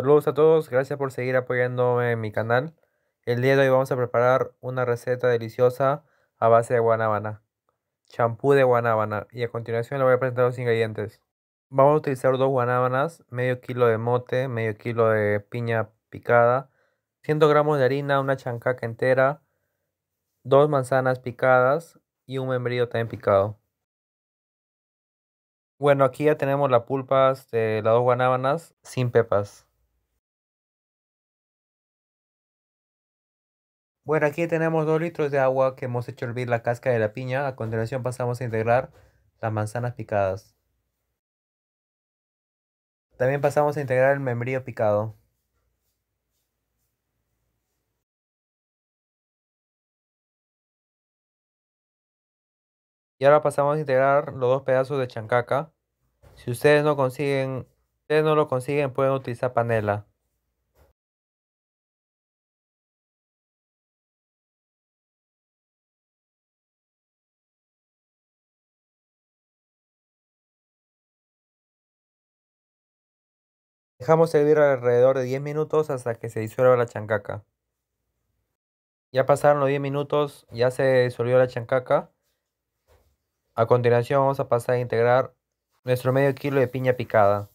Saludos a todos, gracias por seguir apoyándome en mi canal. El día de hoy vamos a preparar una receta deliciosa a base de guanábana, champú de guanábana y a continuación le voy a presentar los ingredientes. Vamos a utilizar dos guanábanas, medio kilo de mote, medio kilo de piña picada, 100 gramos de harina, una chancaca entera, dos manzanas picadas y un membrillo también picado. Bueno, aquí ya tenemos las pulpas de las dos guanábanas sin pepas. Bueno, aquí tenemos 2 litros de agua que hemos hecho hervir la casca de la piña. A continuación pasamos a integrar las manzanas picadas. También pasamos a integrar el membrillo picado. Y ahora pasamos a integrar los dos pedazos de chancaca. Si ustedes no consiguen, ustedes no lo consiguen, pueden utilizar panela. Dejamos hervir alrededor de 10 minutos hasta que se disuelva la chancaca. Ya pasaron los 10 minutos, ya se disolvió la chancaca. A continuación vamos a pasar a integrar nuestro medio kilo de piña picada.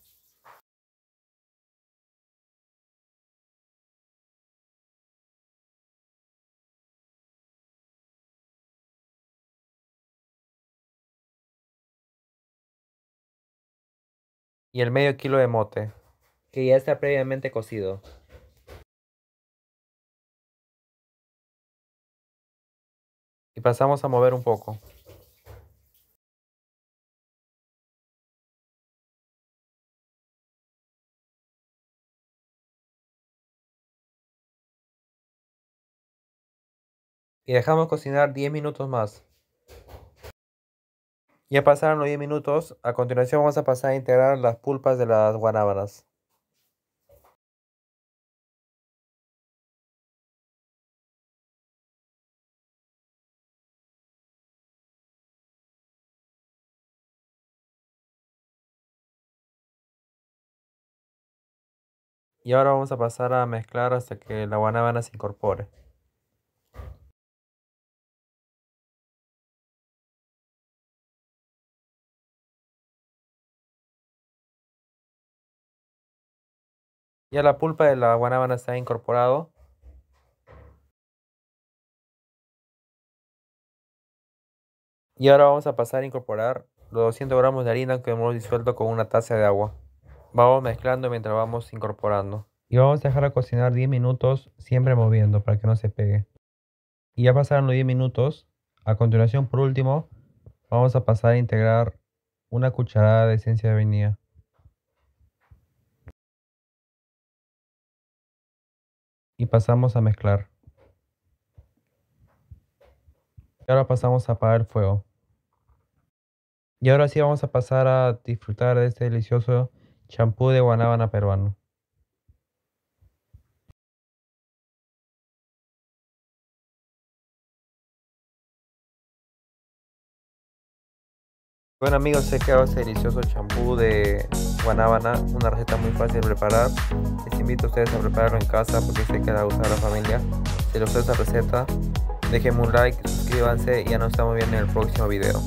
Y el medio kilo de mote que ya está previamente cocido. Y pasamos a mover un poco. y dejamos cocinar 10 minutos más. Ya pasaron los 10 minutos, a continuación vamos a pasar a integrar las pulpas de las guanábanas. Y ahora vamos a pasar a mezclar hasta que la guanábana se incorpore. Ya la pulpa de la guanábana se ha incorporado. Y ahora vamos a pasar a incorporar los 200 gramos de harina que hemos disuelto con una taza de agua. Vamos mezclando mientras vamos incorporando. Y vamos a dejar a cocinar 10 minutos, siempre moviendo para que no se pegue. Y ya pasaron los 10 minutos. A continuación, por último, vamos a pasar a integrar una cucharada de esencia de vainilla. Y pasamos a mezclar. Y ahora pasamos a apagar el fuego. Y ahora sí vamos a pasar a disfrutar de este delicioso Champú de guanábana peruano. Bueno amigos, se quedado este delicioso champú de guanábana, una receta muy fácil de preparar. Les invito a ustedes a prepararlo en casa porque sé que la gusta a la familia. Si les gustó esta receta, déjenme un like, suscríbanse y ya nos estamos viendo en el próximo video.